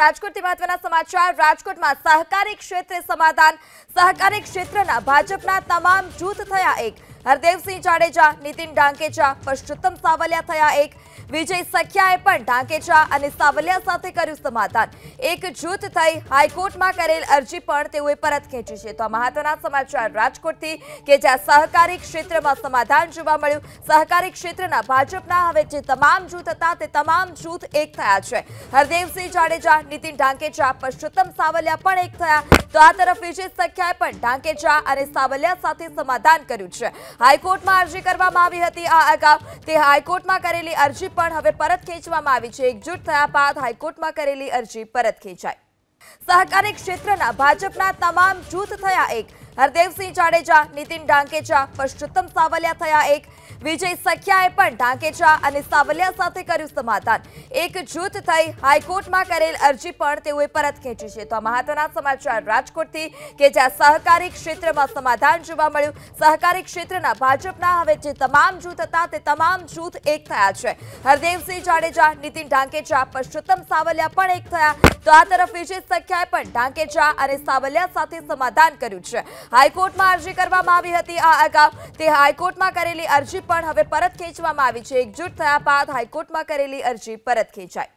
રાજકોટથી મહત્વના સમાચાર રાજકોટમાં સહકારી ક્ષેત્રે સમાધાન સહકારી ક્ષેત્રના ભાજપના તમામ જૂથ થયા એક હરદેવસિંહ જાડેજા નીતિન ડાંકેજા પરસોત્તમ સાવલિયા થયા એક વિજય સખ્યાએ પણ ઢાંકેચા અને સાવલિયા સાથે કર્યું સમાધાન એક જૂથ થઈ હાઈકોર્ટમાં કરેલ અરજી પણ તેઓએ પરત ખેંચી છે તો આ મહત્વના સમાચાર રાજકોટથી કે જ્યાં સહકારી ક્ષેત્રમાં સમાધાન જોવા મળ્યું સહકારી ક્ષેત્રના ભાજપના હવે જે તમામ જૂથ હતા તે તમામ જૂથ એક થયા છે હરદેવસિંહ જાડેજા નીતિન ઢાંકેચા પુરુષોત્તમ સાવલિયા પણ એક થયા તો આ તરફ વિજય સખ્યાએ પણ ઢાંકેચા અને સાવલિયા સાથે સમાધાન કર્યું છે હાઈકોર્ટમાં અરજી કરવામાં આવી હતી આ અગાઉ તે હાઈકોર્ટમાં કરેલી અરજી પણ હવે પરત ખેંચવામાં આવી છે એકજૂટ થયા બાદ હાઈકોર્ટમાં કરેલી અરજી પરત ખેંચાઈ સહકારી ક્ષેત્રના ભાજપના તમામ જૂથ થયા એક હરદેવસિંહ જાડેજા નીતિન ડાંકેચા પુરુષોત્તમ સાવલિયા થયા એક વિજય સખિયાએ પણ ડાંકેચા અને સાવલિયા સાથે કર્યું સમાધાન એક જૂથ થઈ હાઈકોર્ટમાં કરેલ અરજી પણ તેઓએ પરત ખેંચી છે તો આ મહત્વના સમાચાર રાજકોટથી કે જ્યાં સહકારી ક્ષેત્રમાં સમાધાન જોવા મળ્યું સહકારી ક્ષેત્રના ભાજપના હવે જે તમામ જૂથ હતા તે તમામ જૂથ એક થયા છે હરદેવસિંહ જાડેજા નીતિન ડાંકેચા પુરુષોત્તમ સાવલિયા પણ એક થયા તો આ તરફ વિજય સખ્યાએ પણ ડાંકેચા અને સાવલિયા સાથે સમાધાન કર્યું છે હાઈકોર્ટમાં અરજી કરવામાં આવી હતી આ અગાઉ તે હાઈકોર્ટમાં કરેલી અરજી પણ હવે પરત ખેંચવામાં આવી છે એકજૂટ થયા બાદ હાઈકોર્ટમાં કરેલી અરજી પરત ખેંચાઈ